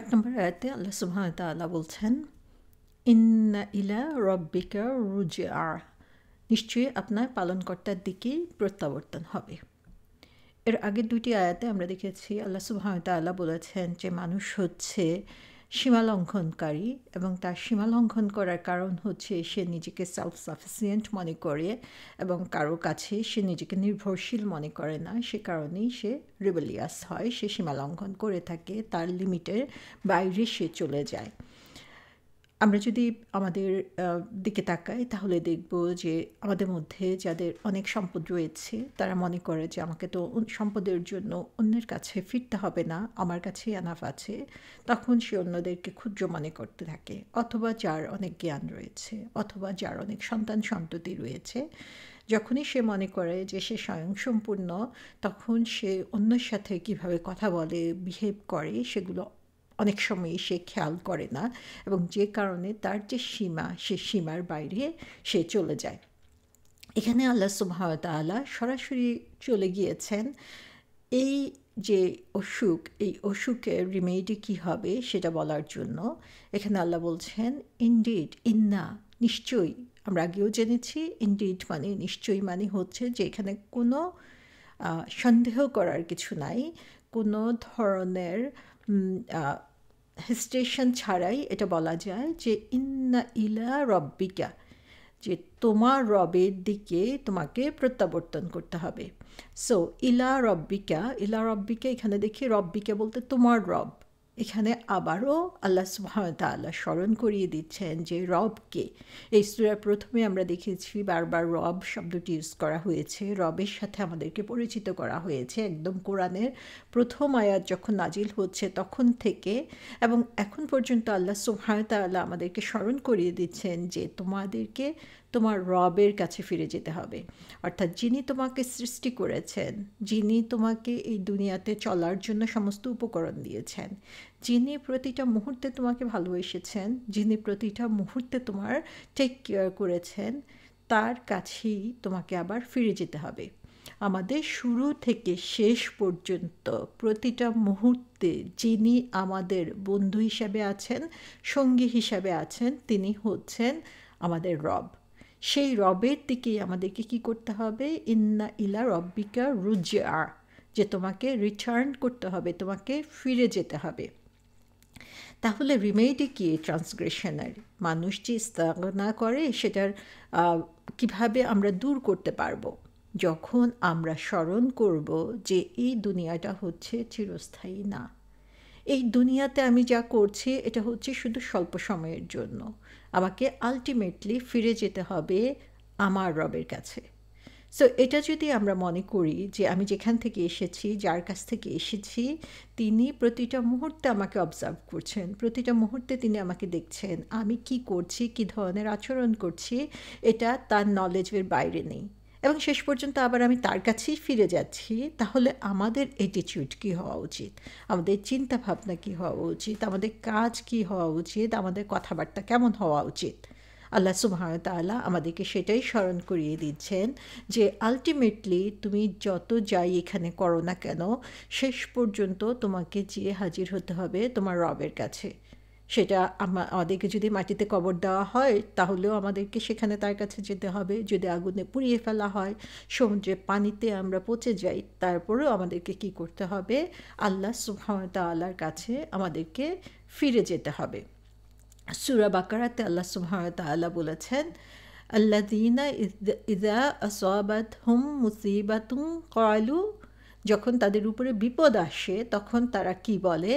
আট নম্বর আয়াতে আল্লাহ সুবাহ তাল্লাহ বলছেন ইন্না ইলা রব্বিকা রুজে আর নিশ্চয়ই আপনার পালনকর্তার দিকেই প্রত্যাবর্তন হবে এর আগের দুটি আয়াতে আমরা দেখেছি আল্লাহ সুবাহ তাল্লাহ বলেছেন যে মানুষ হচ্ছে সীমালঙ্ঘনকারী এবং তার সীমালঙ্ঘন করার কারণ হচ্ছে সে নিজেকে সেলফ সাফিসিয়েন্ট মনে করে এবং কারো কাছে সে নিজেকে নির্ভরশীল মনে করে না সে কারণেই সে রিবেলিয়াস হয় সে সীমালঙ্ঘন করে থাকে তার লিমিটের বাইরে সে চলে যায় আমরা যদি আমাদের দিকে তাকাই তাহলে দেখব যে আমাদের মধ্যে যাদের অনেক সম্পদ রয়েছে তারা মনে করে যে আমাকে তো সম্পদের জন্য অন্যের কাছে ফিরতে হবে না আমার কাছে অ্যানাফ আছে তখন সে অন্যদেরকে ক্ষুদ্র মনে করতে থাকে অথবা যার অনেক জ্ঞান রয়েছে অথবা যার অনেক সন্তান সন্ততি রয়েছে যখনই সে মনে করে যে সে স্বয়ংসম্পূর্ণ তখন সে অন্যের সাথে কিভাবে কথা বলে বিহেভ করে সেগুলো অনেক সময় সে খেয়াল করে না এবং যে কারণে তার যে সীমা সে সীমার বাইরে সে চলে যায় এখানে আল্লাহ সুবাহতালা সরাসরি চলে গিয়েছেন এই যে অসুখ এই অসুখের রিমেডি কি হবে সেটা বলার জন্য এখানে আল্লাহ বলছেন ইনডিড ইন্না নিশ্চয়ই আমরা আগেও জেনেছি ইনডিড মানে নিশ্চয়ই মানে হচ্ছে যে এখানে কোনো সন্দেহ করার কিছু নাই কোনো ধরনের হেস্টেশন ছাড়াই এটা বলা যায় যে ইন্না ইলা রব্বিকা যে তোমার রবের দিকে তোমাকে প্রত্যাবর্তন করতে হবে সো ইলা রব্বিকা ইলা রব্বিকা এখানে দেখি রব্বিকা বলতে তোমার রব এখানে আবারও আল্লাহ সুহামতাল্লাহ স্মরণ করিয়ে দিচ্ছেন যে রবকে এই স্তুরার প্রথমে আমরা দেখেছি বারবার রব শব্দটি ইউজ করা হয়েছে রবের সাথে আমাদেরকে পরিচিত করা হয়েছে একদম কোরআনের প্রথম আয়াত যখন নাজিল হচ্ছে তখন থেকে এবং এখন পর্যন্ত আল্লাহ সুহামতাল্লাহ আমাদেরকে স্মরণ করিয়ে দিচ্ছেন যে তোমাদেরকে তোমার রবের কাছে ফিরে যেতে হবে অর্থাৎ যিনি তোমাকে সৃষ্টি করেছেন যিনি তোমাকে এই দুনিয়াতে চলার জন্য সমস্ত উপকরণ দিয়েছেন যিনি প্রতিটা মুহূর্তে তোমাকে ভালোবেসেছেন যিনি প্রতিটা মুহূর্তে তোমার টেক কেয়ার করেছেন তার কাছেই তোমাকে আবার ফিরে যেতে হবে আমাদের শুরু থেকে শেষ পর্যন্ত প্রতিটা মুহূর্তে যিনি আমাদের বন্ধু হিসাবে আছেন সঙ্গী হিসাবে আছেন তিনি হচ্ছেন আমাদের রব সেই রবের দিকেই আমাদেরকে কি করতে হবে ইন্না ইলা রব্বিকা রুজিয়া যে তোমাকে রিটার্ন করতে হবে তোমাকে ফিরে যেতে হবে তাহলে রিমেডি কি ট্রান্সগ্রেশনের মানুষ যে ইস্তাগনা করে সেটার কিভাবে আমরা দূর করতে পারবো যখন আমরা স্মরণ করব যে এই দুনিয়াটা হচ্ছে চিরস্থায়ী না এই দুনিয়াতে আমি যা করছি এটা হচ্ছে শুধু স্বল্প সময়ের জন্য আমাকে আলটিমেটলি ফিরে যেতে হবে আমার রবের কাছে সো এটা যদি আমরা মনে করি যে আমি যেখান থেকে এসেছি যার কাছ থেকে এসেছি তিনি প্রতিটা মুহূর্তে আমাকে অবজার্ভ করছেন প্রতিটা মুহূর্তে তিনি আমাকে দেখছেন আমি কি করছি কি ধরনের আচরণ করছি এটা তার নলেজের বাইরে নেই এবং শেষ পর্যন্ত আবার আমি তার কাছেই ফিরে যাচ্ছি তাহলে আমাদের অ্যাটিটিউড কী হওয়া উচিত আমাদের চিন্তা ভাবনা কী হওয়া উচিত আমাদের কাজ কি হওয়া উচিত আমাদের কথাবার্তা কেমন হওয়া উচিত আল্লাহ সুবাহতালা আমাদেরকে সেটাই স্মরণ করিয়ে দিচ্ছেন যে আলটিমেটলি তুমি যত যাই এখানে করো না কেন শেষ পর্যন্ত তোমাকে যেয়ে হাজির হতে হবে তোমার রবের কাছে সেটা আমাদেরকে যদি মাটিতে কবর দেওয়া হয় তাহলেও আমাদেরকে সেখানে তার কাছে যেতে হবে যদি আগুনে পুড়িয়ে ফেলা হয় সমুদ্রে পানিতে আমরা পচে যাই তারপরেও আমাদেরকে কি করতে হবে আল্লাহ সুহামতাল্লার কাছে আমাদেরকে ফিরে যেতে হবে সুরা বাকারাতে আল্লাহ সুহামতাল্লাহ বলেছেন আল্লাদিনা ইদা আসাবাত হুম মুসিবাতুম কয়ালু যখন তাদের উপরে বিপদ আসে তখন তারা কি বলে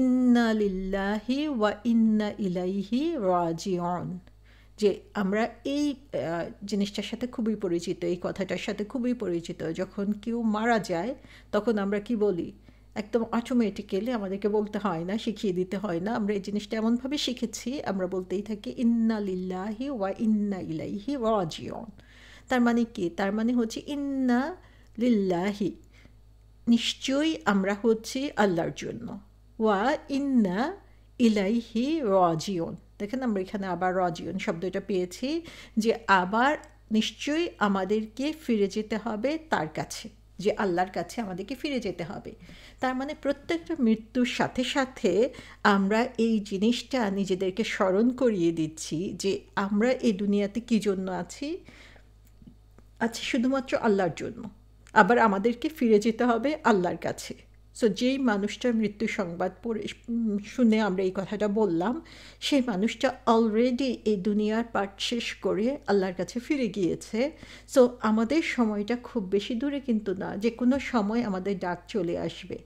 ইন্না লিল্লাহি ওয়া ইন্না ইলাইহি রাজিউন যে আমরা এই জিনিসটার সাথে খুবই পরিচিত এই কথাটার সাথে খুবই পরিচিত যখন কেউ মারা যায় তখন আমরা কি বলি একদম অটোমেটিক্যালি আমাদেরকে বলতে হয় না শিখিয়ে দিতে হয় না আমরা এই জিনিসটা এমনভাবে শিখেছি আমরা বলতেই থাকি ইন্না লিল্লাহি ওয়া ইন্না ইলাইহি রাজিউন তার মানে কি তার মানে হচ্ছে ইন্না লিল্লাহি নিশ্চয়ই আমরা হচ্ছি আল্লাহর জন্য ওয়া ইন্না ইলাইহি রাজিউন দেখেন আমরা এখানে আবার রাজিউন শব্দটা পেয়েছি যে আবার নিশ্চয়ই আমাদেরকে ফিরে যেতে হবে তার কাছে যে আল্লাহর কাছে আমাদেরকে ফিরে যেতে হবে তার মানে প্রত্যেকটা মৃত্যুর সাথে সাথে আমরা এই জিনিসটা নিজেদেরকে স্মরণ করিয়ে দিচ্ছি যে আমরা এই দুনিয়াতে কী জন্য আছি আছি শুধুমাত্র আল্লাহর জন্য আবার আমাদেরকে ফিরে যেতে হবে আল্লাহর কাছে সো যেই মানুষটার মৃত্যু সংবাদ পড়ে শুনে আমরা এই কথাটা বললাম সেই মানুষটা অলরেডি এই দুনিয়ার পাঠ শেষ করে আল্লাহর কাছে ফিরে গিয়েছে সো আমাদের সময়টা খুব বেশি দূরে কিন্তু না যে কোনো সময় আমাদের ডাক চলে আসবে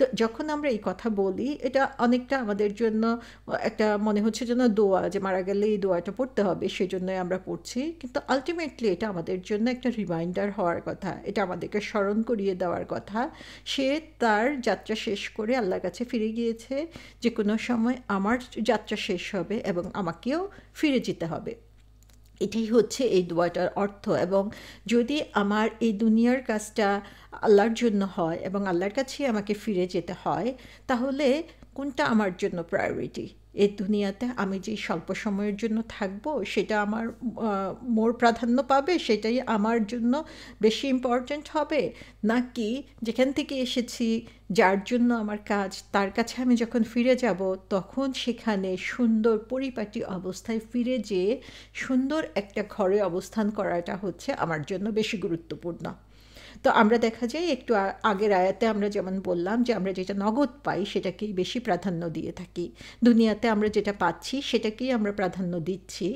তো যখন আমরা এই কথা বলি এটা অনেকটা আমাদের জন্য একটা মনে হচ্ছে যেন দোয়া যে মারা গেলে এই দোয়াটা পড়তে হবে সেজন্যই আমরা পড়ছি কিন্তু আলটিমেটলি এটা আমাদের জন্য একটা রিমাইন্ডার হওয়ার কথা এটা আমাদেরকে স্মরণ করিয়ে দেওয়ার কথা সে তার যাত্রা শেষ করে আল্লাহর কাছে ফিরে গিয়েছে যে কোনো সময় আমার যাত্রা শেষ হবে এবং আমাকেও ফিরে যেতে হবে এটাই হচ্ছে এই দোয়াটার অর্থ এবং যদি আমার এই দুনিয়ার কাজটা আল্লাহর জন্য হয় এবং আল্লাহর কাছে আমাকে ফিরে যেতে হয় তাহলে কোনটা আমার জন্য প্রায়োরিটি এ দুনিয়াতে আমি যে স্বল্প সময়ের জন্য থাকব সেটা আমার মোর প্রাধান্য পাবে সেটাই আমার জন্য বেশি ইম্পর্ট্যান্ট হবে নাকি যেখান থেকে এসেছি যার জন্য আমার কাজ তার কাছে আমি যখন ফিরে যাব তখন সেখানে সুন্দর পরিপাটি অবস্থায় ফিরে যেয়ে সুন্দর একটা ঘরে অবস্থান করাটা হচ্ছে আমার জন্য বেশি গুরুত্বপূর্ণ তো আমরা দেখা যায় একটু আগের আয়াতে আমরা যেমন বললাম যে আমরা যেটা নগদ পাই সেটাকেই বেশি প্রাধান্য দিয়ে থাকি দুনিয়াতে আমরা যেটা পাচ্ছি সেটাকেই আমরা প্রাধান্য দিচ্ছি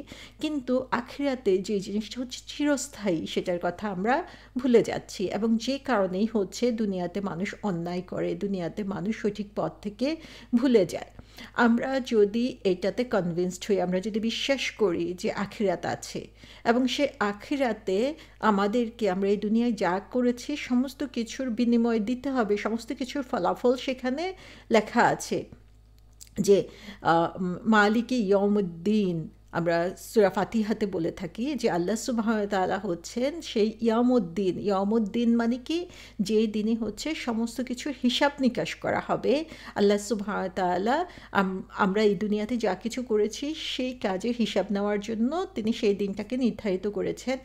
কিন্তু আখিরাতে যে জিনিসটা হচ্ছে চিরস্থায়ী সেটার কথা আমরা ভুলে যাচ্ছি এবং যে কারণেই হচ্ছে দুনিয়াতে মানুষ অন্যায় করে দুনিয়াতে মানুষ সঠিক পথ থেকে ভুলে যায় আমরা যদি এটাতে কনভিনসড হই আমরা যদি বিশ্বাস করি যে আখিরাত আছে এবং সে আখিরাতে আমাদেরকে আমরা এই দুনিয়ায় যা করেছি সমস্ত কিছুর বিনিময় দিতে হবে সমস্ত কিছুর ফলাফল সেখানে লেখা আছে যে মালিকি ইয়মুদ্দিন আমরা সুরা ফাতিহাতে বলে থাকি যে আল্লাহ সুবাহতালা হচ্ছেন সেই ইয়ামুদ্দিন ইয়ামুদ্দিন মানে কি যে দিনে হচ্ছে সমস্ত কিছু হিসাব নিকাশ করা হবে আল্লাহ সুবাহতালা আমরা এই দুনিয়াতে যা কিছু করেছি সেই কাজের হিসাব নেওয়ার জন্য তিনি সেই দিনটাকে নির্ধারিত করেছেন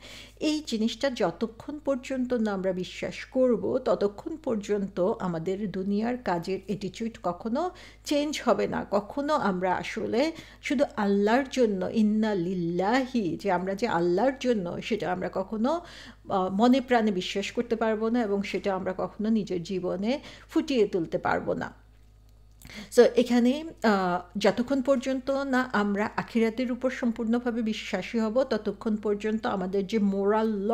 এই জিনিসটা যতক্ষণ পর্যন্ত না আমরা বিশ্বাস করব ততক্ষণ পর্যন্ত আমাদের দুনিয়ার কাজের অ্যাটিটিউড কখনো চেঞ্জ হবে না কখনো আমরা আসলে শুধু আল্লাহর জন্য ইন্না লিল্লাহি যে আমরা যে আল্লাহর জন্য সেটা আমরা কখনো মনে প্রাণে বিশ্বাস করতে পারবো না এবং সেটা আমরা কখনো নিজের জীবনে ফুটিয়ে তুলতে পারবো না সো এখানে যতক্ষণ পর্যন্ত না আমরা আখিরাতের উপর সম্পূর্ণভাবে বিশ্বাসী হব ততক্ষণ পর্যন্ত আমাদের যে মোরাল ল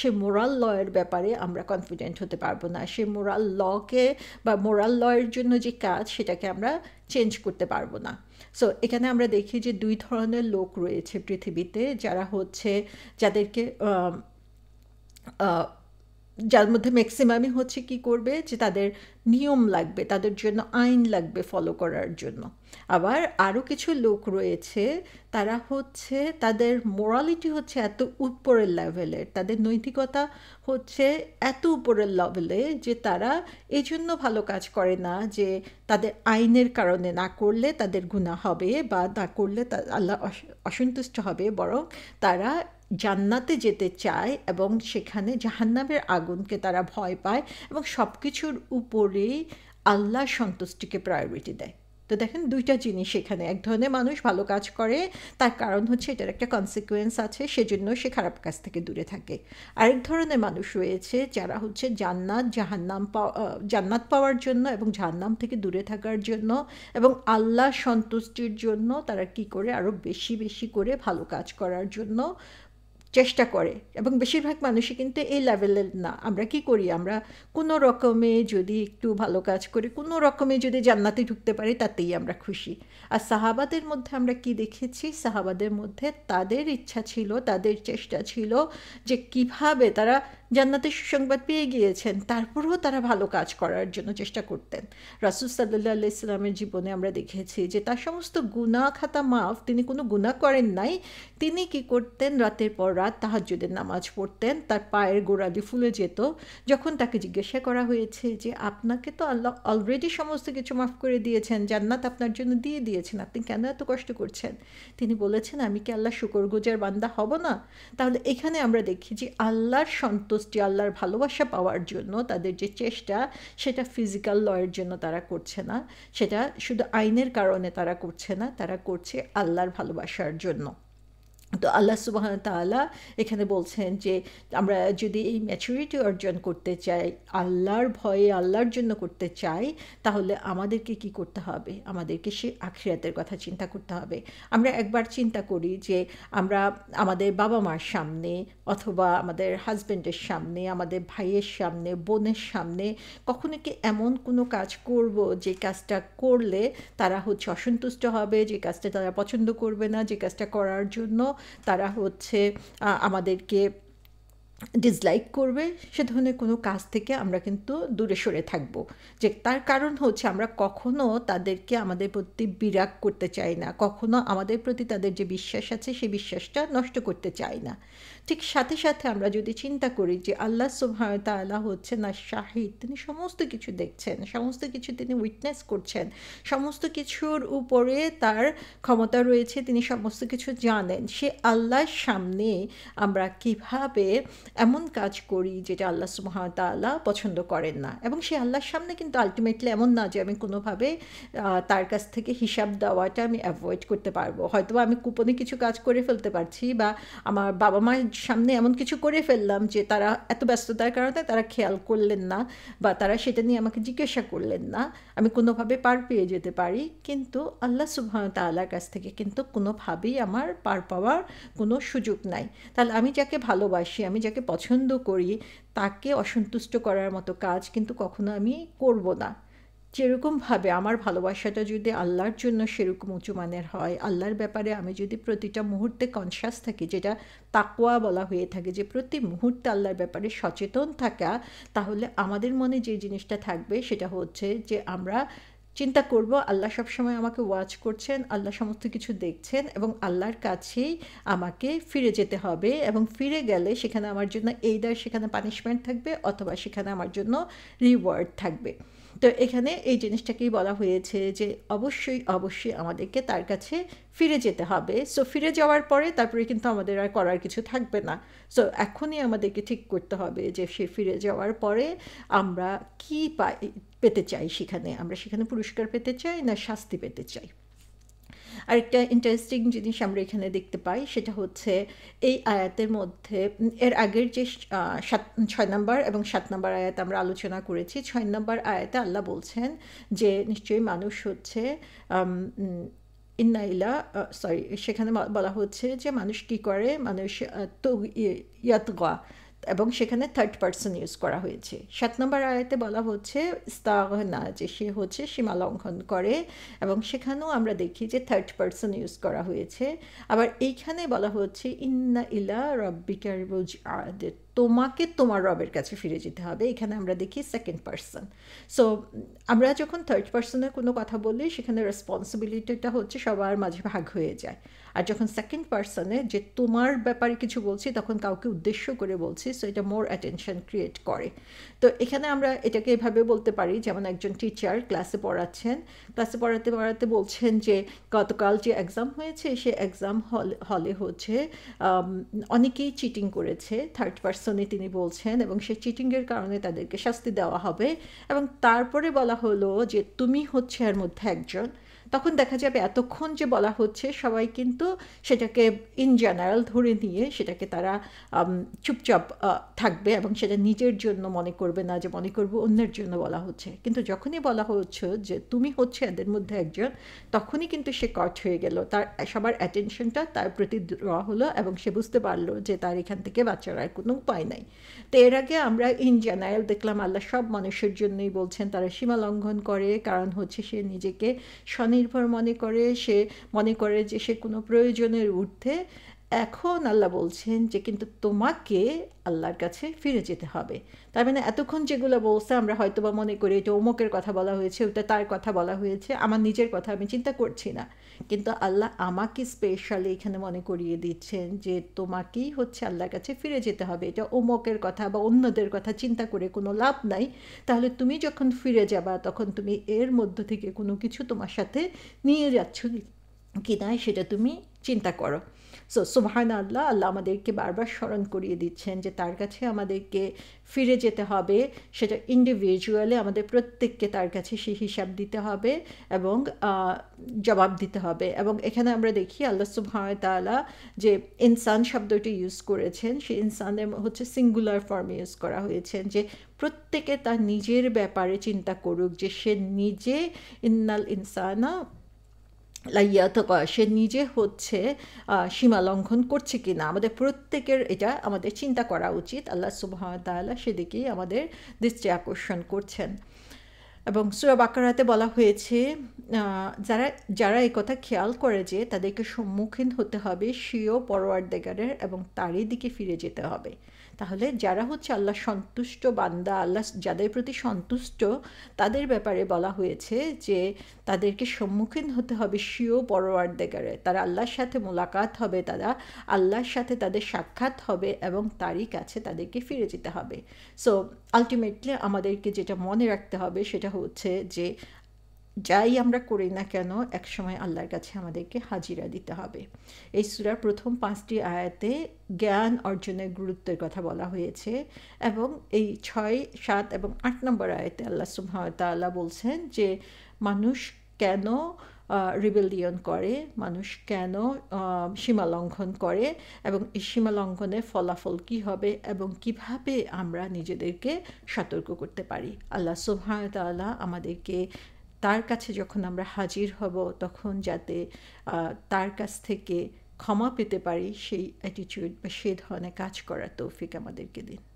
সে মোরাল লয়ের ব্যাপারে আমরা কনফিডেন্ট হতে পারবো না সে মোরাল লকে বা মোরাল লয়ের জন্য যে কাজ সেটাকে আমরা চেঞ্জ করতে পারবো না সো এখানে আমরা দেখি যে দুই ধরনের লোক রয়েছে পৃথিবীতে যারা হচ্ছে যাদেরকে যার মধ্যে ম্যাক্সিমামই হচ্ছে কি করবে যে তাদের নিয়ম লাগবে তাদের জন্য আইন লাগবে ফলো করার জন্য আবার আরও কিছু লোক রয়েছে তারা হচ্ছে তাদের মোরালিটি হচ্ছে এত উপরের লেভেলের তাদের নৈতিকতা হচ্ছে এত উপরের লেভেলে যে তারা এই জন্য ভালো কাজ করে না যে তাদের আইনের কারণে না করলে তাদের গুণা হবে বা না করলে আল্লাহ অসন্তুষ্ট হবে বরং তারা জান্নাতে যেতে চায় এবং সেখানে জাহান্নামের আগুনকে তারা ভয় পায় এবং সব কিছুর উপরেই আল্লাহ সন্তুষ্টিকে প্রায়োরিটি দেয় তো দেখেন দুইটা জিনিস এখানে এক ধরনের মানুষ ভালো কাজ করে তার কারণ হচ্ছে এটার একটা কনসিকুয়েন্স আছে সেজন্য সে খারাপ কাজ থেকে দূরে থাকে আরেক ধরনের মানুষ রয়েছে যারা হচ্ছে জান্নাত জাহান্নাম জান্নাত পাওয়ার জন্য এবং জাহান্নাম থেকে দূরে থাকার জন্য এবং আল্লাহ সন্তুষ্টির জন্য তারা কি করে আরও বেশি বেশি করে ভালো কাজ করার জন্য চেষ্টা করে এবং বেশিরভাগ মানুষই কিন্তু এই লেভেলের না আমরা কি করি আমরা কোনো রকমে যদি একটু ভালো কাজ করি কোনো রকমে যদি জান্নাতে ঢুকতে পারি তাতেই আমরা খুশি আর সাহাবাদের মধ্যে আমরা কি দেখেছি সাহাবাদের মধ্যে তাদের ইচ্ছা ছিল তাদের চেষ্টা ছিল যে কিভাবে তারা জান্নাতের সুসংবাদ পেয়ে গিয়েছেন তারপরেও তারা ভালো কাজ করার জন্য চেষ্টা করতেন রাসুল সাল্লাহ ইসলামের জীবনে আমরা দেখেছি যে তার সমস্ত গুণা খাতা মাফ তিনি কোনো গুণা করেন নাই তিনি কি করতেন রাতের পর রাত তাহাজ্যদের নামাজ পড়তেন তার পায়ের গোড়ালি ফুলে যেত যখন তাকে জিজ্ঞাসা করা হয়েছে যে আপনাকে তো আল্লাহ অলরেডি সমস্ত কিছু মাফ করে দিয়েছেন জান্নাত আপনার জন্য দিয়ে দিয়েছেন আপনি কেন এত কষ্ট করছেন তিনি বলেছেন আমি কি আল্লাহ শুকর গোজার বান্দা হব না তাহলে এখানে আমরা দেখি যে আল্লাহর সন্তুষ্টি আল্লাহর ভালোবাসা পাওয়ার জন্য তাদের যে চেষ্টা সেটা ফিজিক্যাল লয়ের জন্য তারা করছে না সেটা শুধু আইনের কারণে তারা করছে না তারা করছে আল্লাহর ভালোবাসার জন্য তো আল্লাহ সুবাহ তালা এখানে বলছেন যে আমরা যদি এই ম্যাচুরিটি অর্জন করতে চাই আল্লাহর ভয়ে আল্লাহর জন্য করতে চাই তাহলে আমাদেরকে কি করতে হবে আমাদেরকে সে আখিরাতের কথা চিন্তা করতে হবে আমরা একবার চিন্তা করি যে আমরা আমাদের বাবা মার সামনে অথবা আমাদের হাজব্যান্ডের সামনে আমাদের ভাইয়ের সামনে বোনের সামনে কখনো কি এমন কোনো কাজ করব যে কাজটা করলে তারা হচ্ছে অসন্তুষ্ট হবে যে কাজটা তারা পছন্দ করবে না যে কাজটা করার জন্য তারা হচ্ছে আমাদেরকে ডিসলাইক করবে সে ধরনের কোনো কাজ থেকে আমরা কিন্তু দূরে সরে থাকব যে তার কারণ হচ্ছে আমরা কখনো তাদেরকে আমাদের প্রতি বিরাগ করতে চাই না কখনো আমাদের প্রতি তাদের যে বিশ্বাস আছে সেই বিশ্বাসটা নষ্ট করতে চাই না ঠিক সাথে সাথে আমরা যদি চিন্তা করি যে আল্লাহ আল্লাহ হচ্ছে না শাহিদ তিনি সমস্ত কিছু দেখছেন সমস্ত কিছু তিনি উইটনেস করছেন সমস্ত কিছুর উপরে তার ক্ষমতা রয়েছে তিনি সমস্ত কিছু জানেন সে আল্লাহর সামনে আমরা কিভাবে এমন কাজ করি যেটা আল্লাহ আল্লাহ পছন্দ করেন না এবং সে আল্লাহর সামনে কিন্তু আলটিমেটলি এমন না যে আমি কোনোভাবে তার কাছ থেকে হিসাব দেওয়াটা আমি অ্যাভয়েড করতে পারবো হয়তো আমি কুপনে কিছু কাজ করে ফেলতে পারছি বা আমার বাবা মায়ের সামনে এমন কিছু করে ফেললাম যে তারা এত ব্যস্ততার কারণে তারা খেয়াল করলেন না বা তারা সেটা নিয়ে আমাকে জিজ্ঞাসা করলেন না আমি কোনোভাবে পার পেয়ে যেতে পারি কিন্তু আল্লাহ সুবহান তাল্লার কাছ থেকে কিন্তু কোনোভাবেই আমার পার পাওয়ার কোনো সুযোগ নাই তাহলে আমি যাকে ভালোবাসি আমি যাকে পছন্দ করি তাকে অসন্তুষ্ট করার মতো কাজ কিন্তু কখনো আমি করব না যেরকমভাবে আমার ভালোবাসাটা যদি আল্লাহর জন্য সেরকম উঁচু মানের হয় আল্লাহর ব্যাপারে আমি যদি প্রতিটা মুহূর্তে কনসাস থাকি যেটা তাকুয়া বলা হয়ে থাকে যে প্রতি মুহূর্তে আল্লাহর ব্যাপারে সচেতন থাকা তাহলে আমাদের মনে যে জিনিসটা থাকবে সেটা হচ্ছে যে আমরা চিন্তা করব আল্লাহ সবসময় আমাকে ওয়াচ করছেন আল্লাহ সমস্ত কিছু দেখছেন এবং আল্লাহর কাছেই আমাকে ফিরে যেতে হবে এবং ফিরে গেলে সেখানে আমার জন্য এইদার সেখানে পানিশমেন্ট থাকবে অথবা সেখানে আমার জন্য রিওয়ার্ড থাকবে তো এখানে এই জিনিসটাকেই বলা হয়েছে যে অবশ্যই অবশ্যই আমাদেরকে তার কাছে ফিরে যেতে হবে সো ফিরে যাওয়ার পরে তারপরে কিন্তু আমাদের আর করার কিছু থাকবে না সো এখনই আমাদেরকে ঠিক করতে হবে যে সে ফিরে যাওয়ার পরে আমরা কি পাই পেতে চাই সেখানে আমরা সেখানে পুরস্কার পেতে চাই না শাস্তি পেতে চাই আরেকটা ইন্টারেস্টিং জিনিস আমরা এখানে দেখতে পাই সেটা হচ্ছে এই আয়াতের মধ্যে এর আগের যে সাত ছয় নম্বর এবং সাত নম্বর আয়াত আমরা আলোচনা করেছি ছয় নম্বর আয়াতে আল্লাহ বলছেন যে নিশ্চয়ই মানুষ হচ্ছে ইন্নাইলা সরি সেখানে বলা হচ্ছে যে মানুষ কি করে মানুষ তো ইয়াতগা এবং সেখানে থার্ড পার্সন ইউজ করা হয়েছে সাত নম্বর আয়াতে বলা হচ্ছে না যে সে হচ্ছে সীমা লঙ্ঘন করে এবং সেখানেও আমরা দেখি যে থার্ড পার্সন ইউজ করা হয়েছে আবার এইখানে বলা হচ্ছে ইন্না ইলা রব্বিকার বুঝ আদে তোমাকে তোমার রবের কাছে ফিরে যেতে হবে এখানে আমরা দেখি সেকেন্ড পার্সন সো আমরা যখন থার্ড পার্সনের কোনো কথা বলি সেখানে রেসপন্সিবিলিটিটা হচ্ছে সবার মাঝে ভাগ হয়ে যায় আর যখন সেকেন্ড পার্সনে যে তোমার ব্যাপারে কিছু বলছি তখন কাউকে উদ্দেশ্য করে বলছি সো এটা মোর অ্যাটেনশন ক্রিয়েট করে তো এখানে আমরা এটাকে এভাবে বলতে পারি যেমন একজন টিচার ক্লাসে পড়াচ্ছেন ক্লাসে পড়াতে পড়াতে বলছেন যে গতকাল যে এক্সাম হয়েছে সে এক্সাম হল হলে হচ্ছে um, অনেকেই চিটিং করেছে থার্ড পার্সনে তিনি বলছেন এবং সেই চিটিংয়ের কারণে তাদেরকে শাস্তি দেওয়া হবে এবং তারপরে বলা হলো যে তুমি হচ্ছে এর মধ্যে একজন তখন দেখা যাবে এতক্ষণ যে বলা হচ্ছে সবাই কিন্তু সেটাকে ইন জেনারেল ধরে নিয়ে সেটাকে তারা চুপচাপ থাকবে এবং সেটা নিজের জন্য মনে করবে না যে মনে করবো অন্যের জন্য বলা হচ্ছে কিন্তু যখনই বলা হচ্ছে যে তুমি হচ্ছে এদের মধ্যে একজন তখনই কিন্তু সে কট হয়ে গেল তার সবার অ্যাটেনশনটা তার প্রতি দেওয়া হলো এবং সে বুঝতে পারলো যে তার এখান থেকে বাচ্চার আর কোনো উপায় নাই তো এর আগে আমরা ইন জেনারেল দেখলাম আল্লাহ সব মানুষের জন্যই বলছেন তারা সীমা লঙ্ঘন করে কারণ হচ্ছে সে নিজেকে স্বনি স্বনির্ভর মনে করে সে মনে করে যে সে কোনো প্রয়োজনের ঊর্ধ্বে এখন আল্লাহ বলছেন যে কিন্তু তোমাকে আল্লাহর কাছে ফিরে যেতে হবে তার মানে এতক্ষণ যেগুলো বলছে আমরা হয়তো বা মনে করি এটা অমুকের কথা বলা হয়েছে ওটা তার কথা বলা হয়েছে আমার নিজের কথা আমি চিন্তা করছি না কিন্তু আল্লাহ আমাকে স্পেশালি এখানে মনে করিয়ে দিচ্ছেন যে তোমাকেই হচ্ছে আল্লাহর কাছে ফিরে যেতে হবে এটা অমুকের কথা বা অন্যদের কথা চিন্তা করে কোনো লাভ নাই তাহলে তুমি যখন ফিরে যাবা তখন তুমি এর মধ্য থেকে কোনো কিছু তোমার সাথে নিয়ে যাচ্ছ কি না সেটা তুমি চিন্তা করো সো সুবহান আল্লাহ আল্লাহ আমাদেরকে বারবার স্মরণ করিয়ে দিচ্ছেন যে তার কাছে আমাদেরকে ফিরে যেতে হবে সেটা ইন্ডিভিজুয়ালি আমাদের প্রত্যেককে তার কাছে সেই হিসাব দিতে হবে এবং জবাব দিতে হবে এবং এখানে আমরা দেখি আল্লাহ সুবহানতালা যে ইনসান শব্দটি ইউজ করেছেন সেই ইনসানের হচ্ছে সিঙ্গুলার ফর্মে ইউজ করা হয়েছে যে প্রত্যেকে তার নিজের ব্যাপারে চিন্তা করুক যে সে নিজে ইন্নাল ইনসানা লাইয়া সে নিজে হচ্ছে সীমা লঙ্ঘন করছে কি না আমাদের প্রত্যেকের এটা আমাদের চিন্তা করা উচিত আল্লাহ তাল্লাহ সেদিকেই আমাদের দৃষ্টি আকর্ষণ করছেন এবং বাকারাতে বলা হয়েছে যারা যারা এই কথা খেয়াল করে যে তাদেরকে সম্মুখীন হতে হবে স্বীয় পরোয়ার দেগারের এবং তারই দিকে ফিরে যেতে হবে তাহলে যারা হচ্ছে আল্লাহ সন্তুষ্ট বান্দা আল্লাহ যাদের প্রতি সন্তুষ্ট তাদের ব্যাপারে বলা হয়েছে যে তাদেরকে সম্মুখীন হতে হবে স্বীয় পরোয়ার দেগারে তারা আল্লাহর সাথে মোলাকাত হবে তারা আল্লাহর সাথে তাদের সাক্ষাৎ হবে এবং তারই কাছে তাদেরকে ফিরে যেতে হবে সো আলটিমেটলি আমাদেরকে যেটা মনে রাখতে হবে সেটা হচ্ছে যে যাই আমরা করি না কেন একসময় আল্লাহর কাছে আমাদেরকে হাজিরা দিতে হবে এই সুরার প্রথম পাঁচটি আয়াতে জ্ঞান অর্জনের গুরুত্বের কথা বলা হয়েছে এবং এই ছয় সাত এবং আট নম্বর আয়াতে আল্লাহ সুহামতাল্লাহ বলছেন যে মানুষ কেন রিবেলিয়ন করে মানুষ কেন সীমা লঙ্ঘন করে এবং এই সীমা লঙ্ঘনের ফলাফল কি হবে এবং কিভাবে আমরা নিজেদেরকে সতর্ক করতে পারি আল্লাহ সুহায়তাল্লাহ আমাদেরকে তার কাছে যখন আমরা হাজির হব তখন যাতে তার কাছ থেকে ক্ষমা পেতে পারি সেই অ্যাটিচিউড বা সেই ধরনের কাজ করার তৌফিক আমাদেরকে দিন